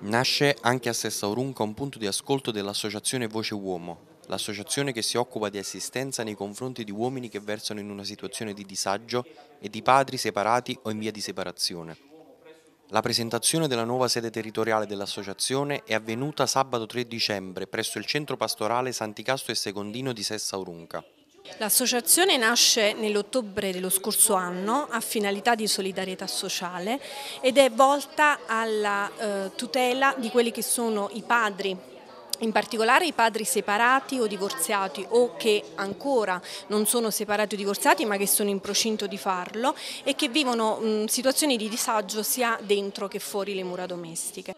Nasce anche a Sessaurunca un punto di ascolto dell'associazione Voce Uomo, l'associazione che si occupa di assistenza nei confronti di uomini che versano in una situazione di disagio e di padri separati o in via di separazione. La presentazione della nuova sede territoriale dell'associazione è avvenuta sabato 3 dicembre presso il centro pastorale Santicasto e Secondino di Sessaurunca. L'associazione nasce nell'ottobre dello scorso anno a finalità di solidarietà sociale ed è volta alla eh, tutela di quelli che sono i padri in particolare i padri separati o divorziati o che ancora non sono separati o divorziati ma che sono in procinto di farlo e che vivono mh, situazioni di disagio sia dentro che fuori le mura domestiche.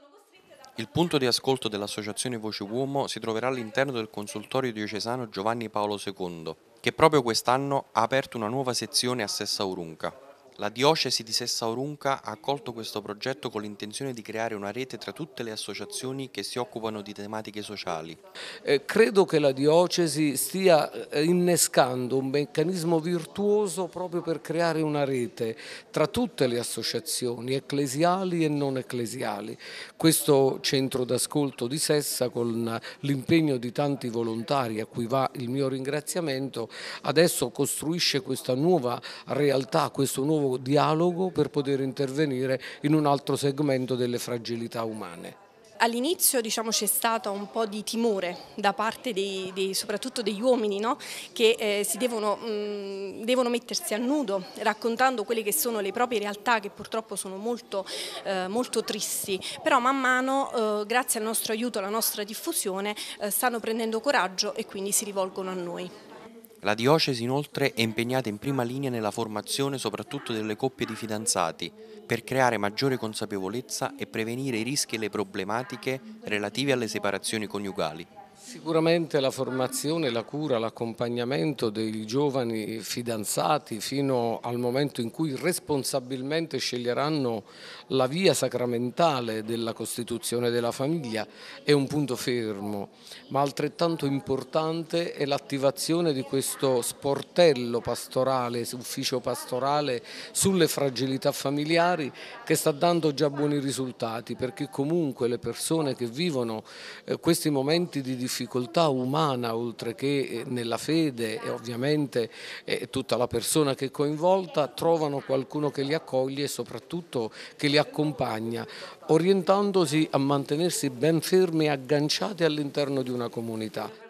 Il punto di ascolto dell'Associazione Voce Uomo si troverà all'interno del consultorio diocesano Giovanni Paolo II, che proprio quest'anno ha aperto una nuova sezione a Sessa Urunca. La diocesi di Sessa Orunca ha accolto questo progetto con l'intenzione di creare una rete tra tutte le associazioni che si occupano di tematiche sociali. Eh, credo che la diocesi stia eh, innescando un meccanismo virtuoso proprio per creare una rete tra tutte le associazioni ecclesiali e non ecclesiali. Questo centro d'ascolto di Sessa con l'impegno di tanti volontari a cui va il mio ringraziamento adesso costruisce questa nuova realtà, questo nuovo dialogo per poter intervenire in un altro segmento delle fragilità umane. All'inizio diciamo, c'è stato un po' di timore da parte dei, dei, soprattutto degli uomini no? che eh, devono, mh, mm, devono, mettersi a nudo raccontando quelle che sono le proprie realtà che purtroppo sono molto, eh, molto tristi, però man mano eh, grazie al nostro aiuto, alla nostra diffusione eh, stanno prendendo coraggio e quindi si rivolgono a noi. La diocesi inoltre è impegnata in prima linea nella formazione soprattutto delle coppie di fidanzati per creare maggiore consapevolezza e prevenire i rischi e le problematiche relative alle separazioni coniugali. Sicuramente la formazione, la cura, l'accompagnamento dei giovani fidanzati fino al momento in cui responsabilmente sceglieranno la via sacramentale della costituzione della famiglia è un punto fermo, ma altrettanto importante è l'attivazione di questo sportello pastorale, ufficio pastorale sulle fragilità familiari che sta dando già buoni risultati perché comunque le persone che vivono eh, questi momenti di difficoltà difficoltà umana oltre che eh, nella fede e ovviamente eh, tutta la persona che è coinvolta trovano qualcuno che li accoglie e soprattutto che li accompagna orientandosi a mantenersi ben fermi e agganciati all'interno di una comunità.